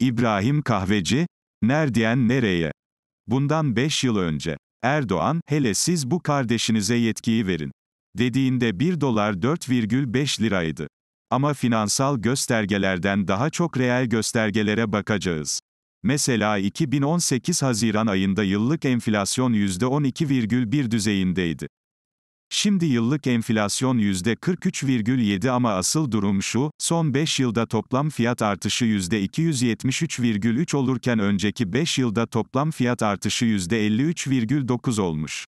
İbrahim Kahveci, nereden nereye? Bundan 5 yıl önce, Erdoğan, hele siz bu kardeşinize yetkiyi verin, dediğinde 1 dolar 4,5 liraydı. Ama finansal göstergelerden daha çok reel göstergelere bakacağız. Mesela 2018 Haziran ayında yıllık enflasyon %12,1 düzeyindeydi. Şimdi yıllık enflasyon %43,7 ama asıl durum şu, son 5 yılda toplam fiyat artışı %273,3 olurken önceki 5 yılda toplam fiyat artışı %53,9 olmuş.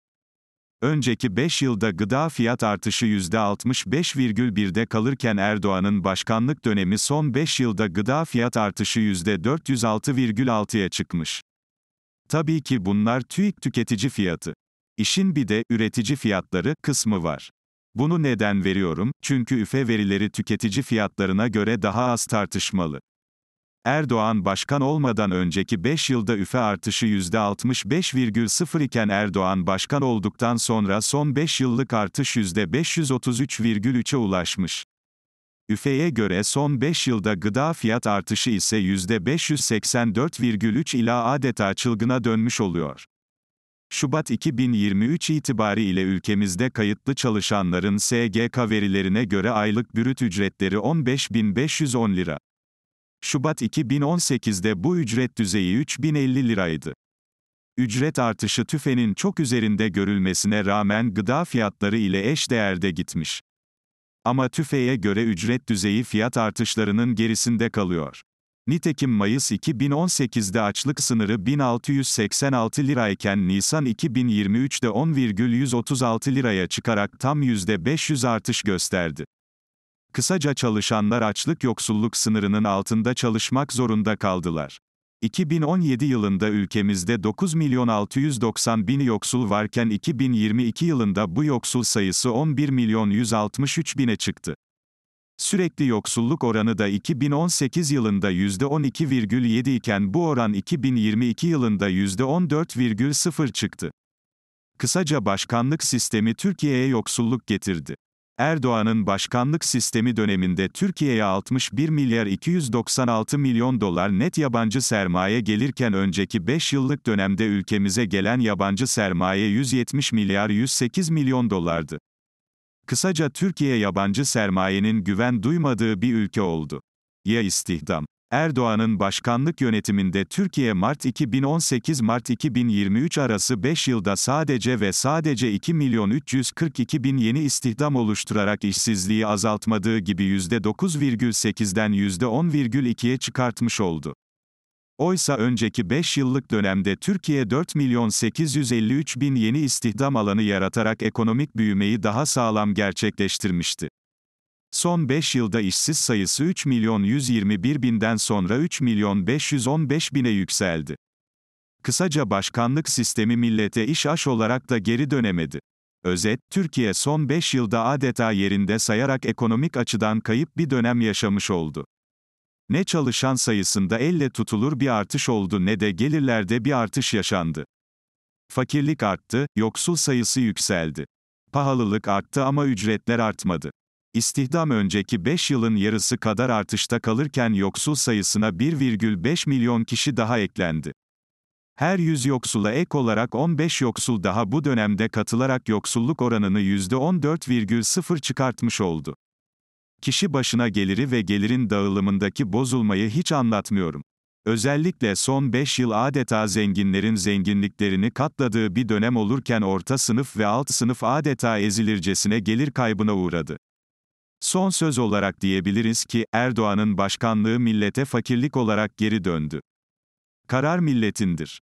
Önceki 5 yılda gıda fiyat artışı %65,1'de kalırken Erdoğan'ın başkanlık dönemi son 5 yılda gıda fiyat artışı %406,6'ya çıkmış. Tabii ki bunlar TÜİK tüketici fiyatı. İşin bir de üretici fiyatları kısmı var. Bunu neden veriyorum? Çünkü üfe verileri tüketici fiyatlarına göre daha az tartışmalı. Erdoğan başkan olmadan önceki 5 yılda üfe artışı %65,0 iken Erdoğan başkan olduktan sonra son 5 yıllık artış %533,3'e ulaşmış. Üfe'ye göre son 5 yılda gıda fiyat artışı ise %584,3 ila adeta çılgına dönmüş oluyor. Şubat 2023 itibariyle ülkemizde kayıtlı çalışanların SGK verilerine göre aylık bürüt ücretleri 15.510 lira. Şubat 2018'de bu ücret düzeyi 3050 liraydı. Ücret artışı tüfenin çok üzerinde görülmesine rağmen gıda fiyatları ile eş değerde gitmiş. Ama tüfeğe göre ücret düzeyi fiyat artışlarının gerisinde kalıyor. Nitekim Mayıs 2018'de açlık sınırı 1686 lirayken Nisan 2023'de 10,136 liraya çıkarak tam %500 artış gösterdi. Kısaca çalışanlar açlık yoksulluk sınırının altında çalışmak zorunda kaldılar. 2017 yılında ülkemizde 9 milyon 690 bin yoksul varken 2022 yılında bu yoksul sayısı 11 milyon 163 bine çıktı. Sürekli yoksulluk oranı da 2018 yılında %12,7 iken bu oran 2022 yılında %14,0 çıktı. Kısaca başkanlık sistemi Türkiye'ye yoksulluk getirdi. Erdoğan'ın başkanlık sistemi döneminde Türkiye'ye 61 milyar 296 milyon dolar net yabancı sermaye gelirken önceki 5 yıllık dönemde ülkemize gelen yabancı sermaye 170 milyar 108 milyon dolardı. Kısaca Türkiye yabancı sermayenin güven duymadığı bir ülke oldu. Ya istihdam? Erdoğan'ın başkanlık yönetiminde Türkiye Mart 2018 Mart 2023 arası 5 yılda sadece ve sadece 2 milyon 342 bin yeni istihdam oluşturarak işsizliği azaltmadığı gibi %9,8'den %10,2'ye çıkartmış oldu. Oysa önceki 5 yıllık dönemde Türkiye 4 milyon 853 bin yeni istihdam alanı yaratarak ekonomik büyümeyi daha sağlam gerçekleştirmişti. Son 5 yılda işsiz sayısı 3 milyon 121 binden sonra 3 milyon 515 bine yükseldi. Kısaca başkanlık sistemi millete iş aş olarak da geri dönemedi. Özet, Türkiye son 5 yılda adeta yerinde sayarak ekonomik açıdan kayıp bir dönem yaşamış oldu. Ne çalışan sayısında elle tutulur bir artış oldu ne de gelirlerde bir artış yaşandı. Fakirlik arttı, yoksul sayısı yükseldi. Pahalılık arttı ama ücretler artmadı. İstihdam önceki 5 yılın yarısı kadar artışta kalırken yoksul sayısına 1,5 milyon kişi daha eklendi. Her 100 yoksula ek olarak 15 yoksul daha bu dönemde katılarak yoksulluk oranını %14,0 çıkartmış oldu. Kişi başına geliri ve gelirin dağılımındaki bozulmayı hiç anlatmıyorum. Özellikle son 5 yıl adeta zenginlerin zenginliklerini katladığı bir dönem olurken orta sınıf ve alt sınıf adeta ezilircesine gelir kaybına uğradı. Son söz olarak diyebiliriz ki Erdoğan'ın başkanlığı millete fakirlik olarak geri döndü. Karar milletindir.